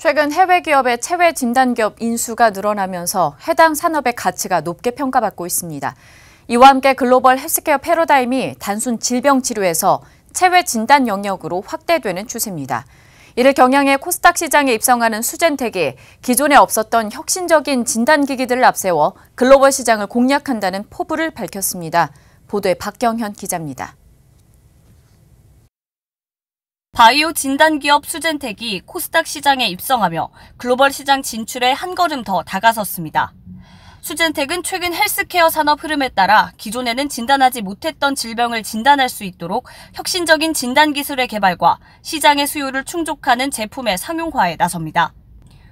최근 해외 기업의 체외 진단 기업 인수가 늘어나면서 해당 산업의 가치가 높게 평가받고 있습니다. 이와 함께 글로벌 헬스케어 패러다임이 단순 질병 치료에서 체외 진단 영역으로 확대되는 추세입니다. 이를 경향해 코스닥 시장에 입성하는 수젠텍이 기존에 없었던 혁신적인 진단기기들을 앞세워 글로벌 시장을 공략한다는 포부를 밝혔습니다. 보도에 박경현 기자입니다. 바이오 진단기업 수젠텍이 코스닥 시장에 입성하며 글로벌 시장 진출에 한 걸음 더 다가섰습니다. 수젠텍은 최근 헬스케어 산업 흐름에 따라 기존에는 진단하지 못했던 질병을 진단할 수 있도록 혁신적인 진단 기술의 개발과 시장의 수요를 충족하는 제품의 상용화에 나섭니다.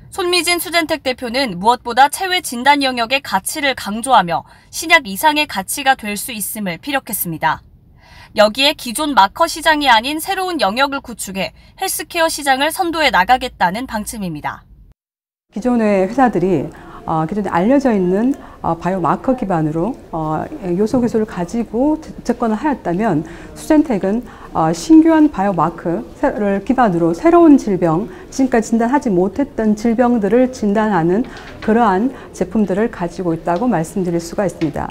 손미진 수젠텍 대표는 무엇보다 체외 진단 영역의 가치를 강조하며 신약 이상의 가치가 될 수 있음을 피력했습니다. 여기에 기존 마커 시장이 아닌 새로운 영역을 구축해 헬스케어 시장을 선도해 나가겠다는 방침입니다. 기존의 회사들이 어, 기존에 알려져 있는 어, 바이오마커 기반으로 어, 요소 기술을 가지고 제건을 하였다면 수젠텍은 어, 신규한 바이오마크를 기반으로 새로운 질병, 지금까지 진단하지 못했던 질병들을 진단하는 그러한 제품들을 가지고 있다고 말씀드릴 수가 있습니다.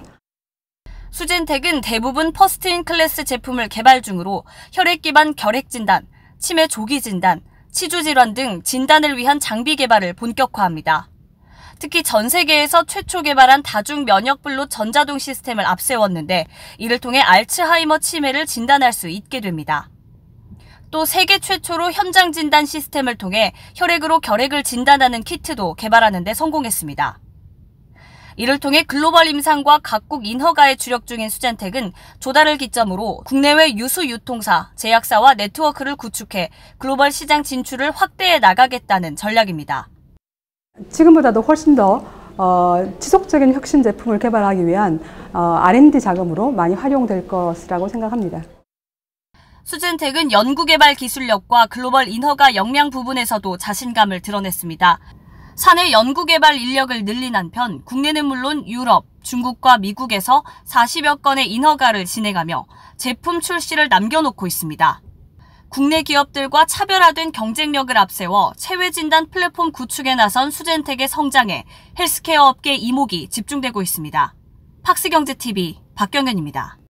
수진택은 대부분 퍼스트인 클래스 제품을 개발 중으로 혈액 기반 결핵 진단, 치매 조기 진단, 치주 질환 등 진단을 위한 장비 개발을 본격화합니다. 특히 전 세계에서 최초 개발한 다중 면역블로 전자동 시스템을 앞세웠는데 이를 통해 알츠하이머 치매를 진단할 수 있게 됩니다. 또 세계 최초로 현장 진단 시스템을 통해 혈액으로 결핵을 진단하는 키트도 개발하는 데 성공했습니다. 이를 통해 글로벌 임상과 각국 인허가에 주력 중인 수젠텍은 조달을 기점으로 국내외 유수 유통사, 제약사와 네트워크를 구축해 글로벌 시장 진출을 확대해 나가겠다는 전략입니다. 지금보다도 훨씬 더 어, 지속적인 혁신 제품을 개발하기 위한 어, R&D 자금으로 많이 활용될 것이라고 생각합니다. 수젠텍은 연구개발 기술력과 글로벌 인허가 역량 부분에서도 자신감을 드러냈습니다. 산의 연구개발 인력을 늘린 한편 국내는 물론 유럽, 중국과 미국에서 40여 건의 인허가를 진행하며 제품 출시를 남겨놓고 있습니다. 국내 기업들과 차별화된 경쟁력을 앞세워 체외 진단 플랫폼 구축에 나선 수젠텍의 성장에 헬스케어 업계 이목이 집중되고 있습니다. 팍스경제TV 박경현입니다.